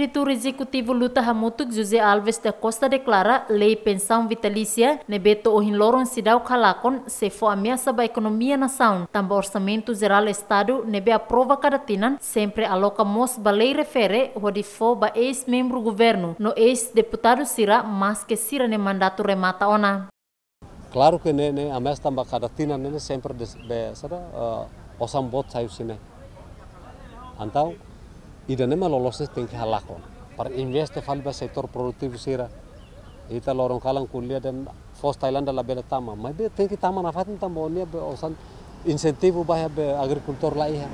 diretor executivo Luta Hamutuk José Alves da Costa declara lei pensão vitalícia nebeto o hinloron sidau kalakon se for ameaça ba economia nação. Tamba orçamento geral estado nebe aprova cada tinan sempre aloca mos ba lei refere o de for ba ex-membro governo no ex-deputado Sira mas que Sira ne mandato remata ona. Claro que ne ne ameaça tamba cada tinan ne sempre de, de, de, de, de, de, de, de, de, ida nema lolosis tingki halakon. Par investe falba sektor produktif sira ita lorong kalang kuliah dan fos Thailand adalah bela tama. Mai be tingki tama nafatin tama onia be osan insentif bahaya be agrikultur laiha.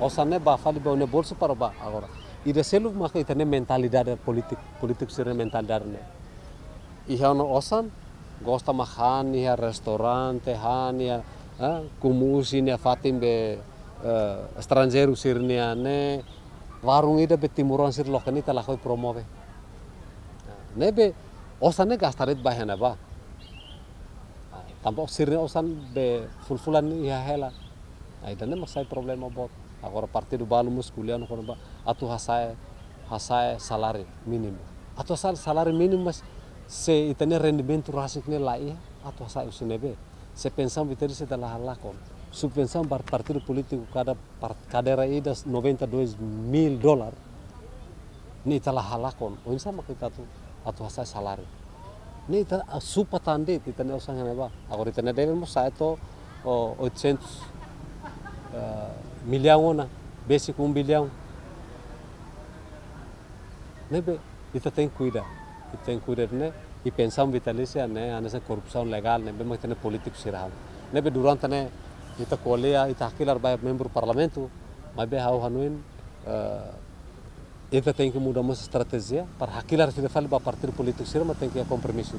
Osan ne ba falba onia bolsu paro agora. Ida seluruh maka ita ne mentalidad politik politik sira mental darne. Iya ono osan gosta makan iya restoran tehan iha kumusi iya fatin be. Uh, e, stranger ne warung ida be timuron sir kani tala koi promo be ne be osan ne gastarit bahena ba tampo ne osan be fulfulan ya hela nah, aida ne problem problema bot agora du balu kuliah, kono ba atu hasai hasai salari minimum. atu hasai salari minimum mas se itane rendimento rasik ne lai atu hasai be. se pensam vitari se tala halakon subvenção para partido político cada cadeira aí das 92 mil dólares ni lá halakon o insan maka kita tu atu hasa salário ni ta super tande que tane osan hene ba agora tane deve mo sair to 800 milhão na basic um bilhão be ita tem cuida ita tem cuida né e pensar vitalícia né a nessa corrupção legal né bem que tane político será be durante né nitakuolea itahakila arbaya membro parlamento mabeha au hanuin ita tem que mudar nossa estratégia para aquilo que ele fala para partir político ser mas tem que a compromisso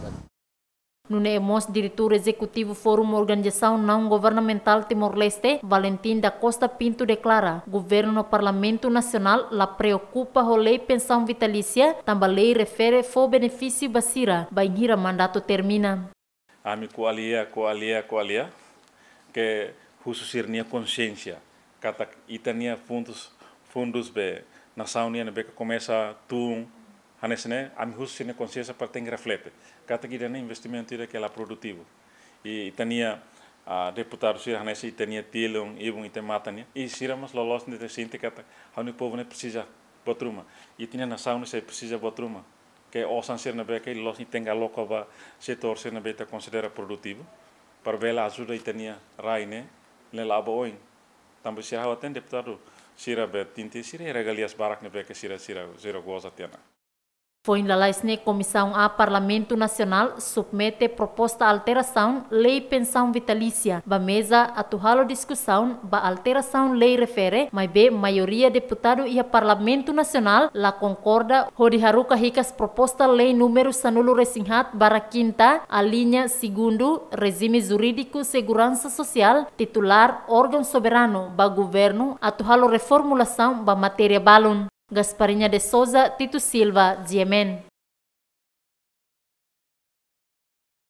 No NEMOS, diretor executivo Fórum Organização Não Governamental Timor-Leste, Valentim da Costa Pinto declara: Governo no Parlamento Nacional la preocupa a lei pensão vitalícia, também refere ao benefício Basira. Bainira mandato termina. Ami coalia, coalia, coalia, que kususir nia consciência kata itania fundos fundos be nação nia be começa tum hanes né ami husus nia consciência para ter reflete cata que nia investimento ira que ela é produtivo e itania a deputado sir hanes itania tilung ibung ite matania e sira mas lolos nia sinte cata, kata hani povo nia precisa botruma e tinha nação nia precisa botruma que o san sir na be que los nia tenga loco ba setor sir na be considera produtivo para vela ajuda itania raine le oin tambo sira hawa ten deputado sira be tinte sira era barak ne beke sira sira goza tiana. Foi na Comissão a Parlamento Nacional submete proposta alteração lei pensão vitalícia. Ba mesa atuhalo discussão ba alteração lei refere, mas be maioria deputado e a Parlamento Nacional la concorda hodi haruka ricas proposta lei número sanulo resinhat bara quinta a linha segundo regime jurídico segurança social titular órgão soberano ba governo atuhalo reformulação ba matéria balon. Gasparinha de Souza, Tito Silva, Ziemen.